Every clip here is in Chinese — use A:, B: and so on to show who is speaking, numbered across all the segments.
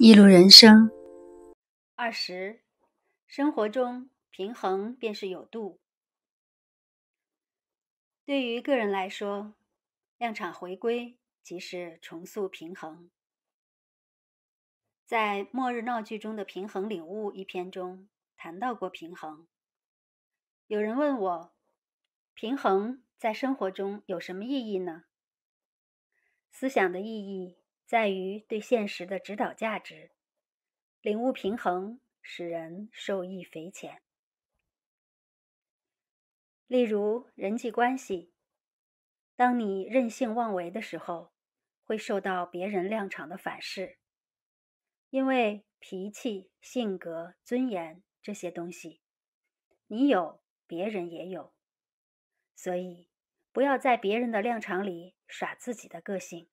A: 一路人生二十，生活中平衡便是有度。对于个人来说，量产回归即是重塑平衡。在《末日闹剧中的平衡领悟》一篇中谈到过平衡。有人问我，平衡在生活中有什么意义呢？思想的意义。在于对现实的指导价值，领悟平衡使人受益匪浅。例如人际关系，当你任性妄为的时候，会受到别人量场的反噬，因为脾气、性格、尊严这些东西，你有，别人也有，所以不要在别人的量场里耍自己的个性。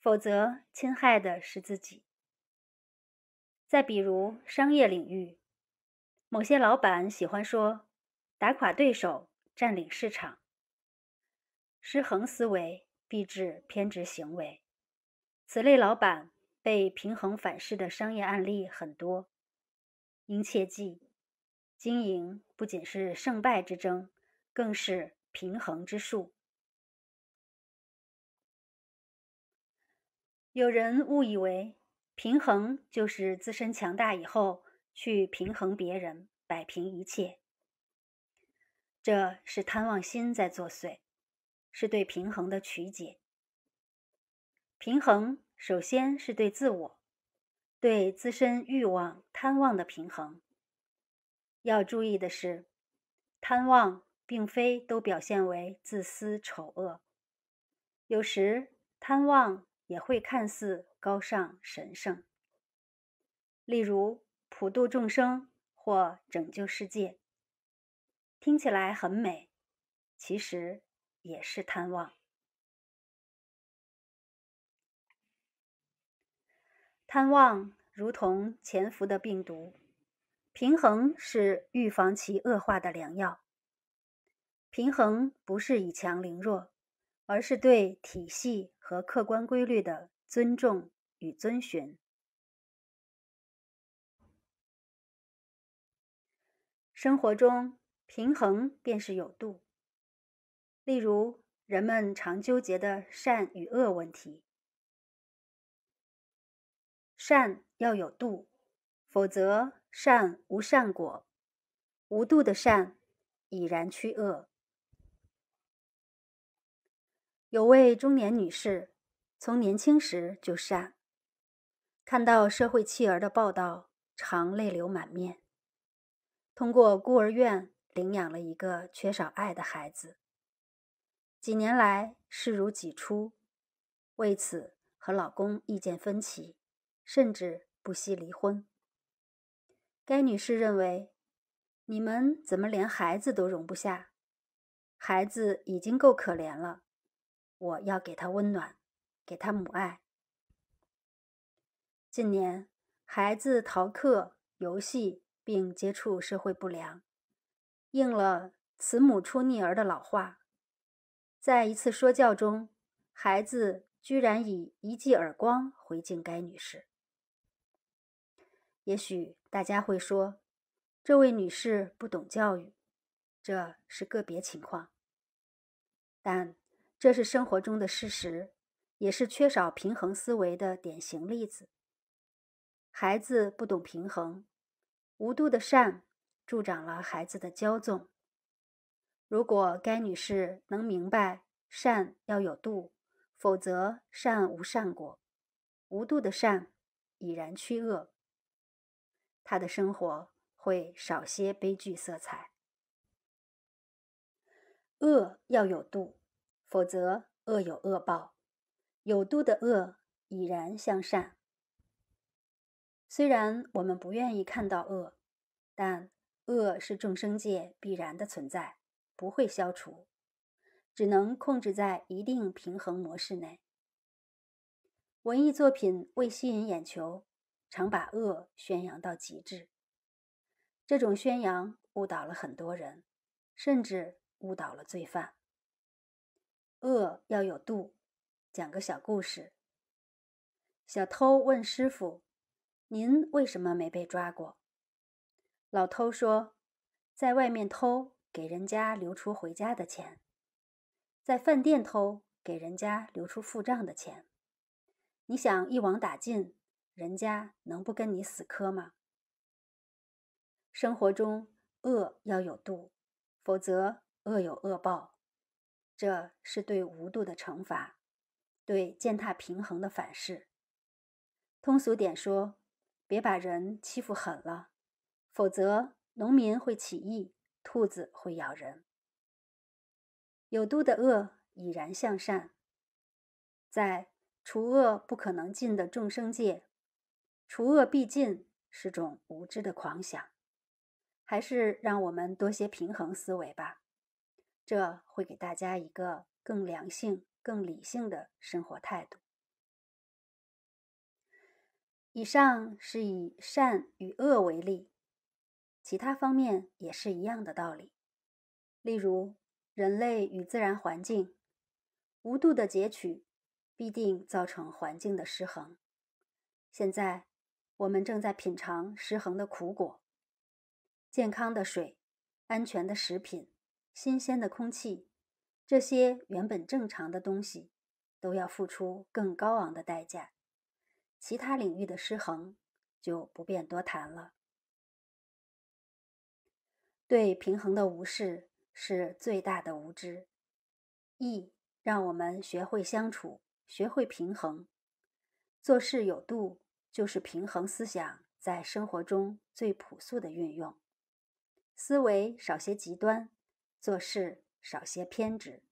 A: 否则，侵害的是自己。再比如商业领域，某些老板喜欢说“打垮对手，占领市场”，失衡思维必致偏执行为。此类老板被平衡反噬的商业案例很多，应切记：经营不仅是胜败之争，更是平衡之术。有人误以为平衡就是自身强大以后去平衡别人、摆平一切，这是贪望心在作祟，是对平衡的曲解。平衡首先是对自我、对自身欲望贪望的平衡。要注意的是，贪望并非都表现为自私丑恶，有时贪望。也会看似高尚神圣，例如普度众生或拯救世界，听起来很美，其实也是贪望。贪望如同潜伏的病毒，平衡是预防其恶化的良药。平衡不是以强凌弱。而是对体系和客观规律的尊重与遵循。生活中，平衡便是有度。例如，人们常纠结的善与恶问题，善要有度，否则善无善果；无度的善，已然趋恶。有位中年女士，从年轻时就善，看到社会弃儿的报道，常泪流满面。通过孤儿院领养了一个缺少爱的孩子，几年来视如己出，为此和老公意见分歧，甚至不惜离婚。该女士认为：“你们怎么连孩子都容不下？孩子已经够可怜了。”我要给他温暖，给他母爱。近年，孩子逃课、游戏，并接触社会不良，应了“慈母出逆儿”的老话。在一次说教中，孩子居然以一记耳光回敬该女士。也许大家会说，这位女士不懂教育，这是个别情况，但。这是生活中的事实，也是缺少平衡思维的典型例子。孩子不懂平衡，无度的善助长了孩子的骄纵。如果该女士能明白善要有度，否则善无善果，无度的善已然趋恶，她的生活会少些悲剧色彩。恶要有度。否则，恶有恶报。有度的恶已然向善。虽然我们不愿意看到恶，但恶是众生界必然的存在，不会消除，只能控制在一定平衡模式内。文艺作品为吸引眼球，常把恶宣扬到极致。这种宣扬误导了很多人，甚至误导了罪犯。恶要有度，讲个小故事。小偷问师傅：“您为什么没被抓过？”老偷说：“在外面偷，给人家留出回家的钱；在饭店偷，给人家留出付账的钱。你想一网打尽，人家能不跟你死磕吗？”生活中，恶要有度，否则恶有恶报。这是对无度的惩罚，对践踏平衡的反噬。通俗点说，别把人欺负狠了，否则农民会起义，兔子会咬人。有度的恶已然向善，在除恶不可能尽的众生界，除恶必尽是种无知的狂想，还是让我们多些平衡思维吧。这会给大家一个更良性、更理性的生活态度。以上是以善与恶为例，其他方面也是一样的道理。例如，人类与自然环境无度的截取，必定造成环境的失衡。现在，我们正在品尝失衡的苦果：健康的水，安全的食品。新鲜的空气，这些原本正常的东西，都要付出更高昂的代价。其他领域的失衡就不便多谈了。对平衡的无视是最大的无知。意让我们学会相处，学会平衡，做事有度，就是平衡思想在生活中最朴素的运用。思维少些极端。做事少些偏执。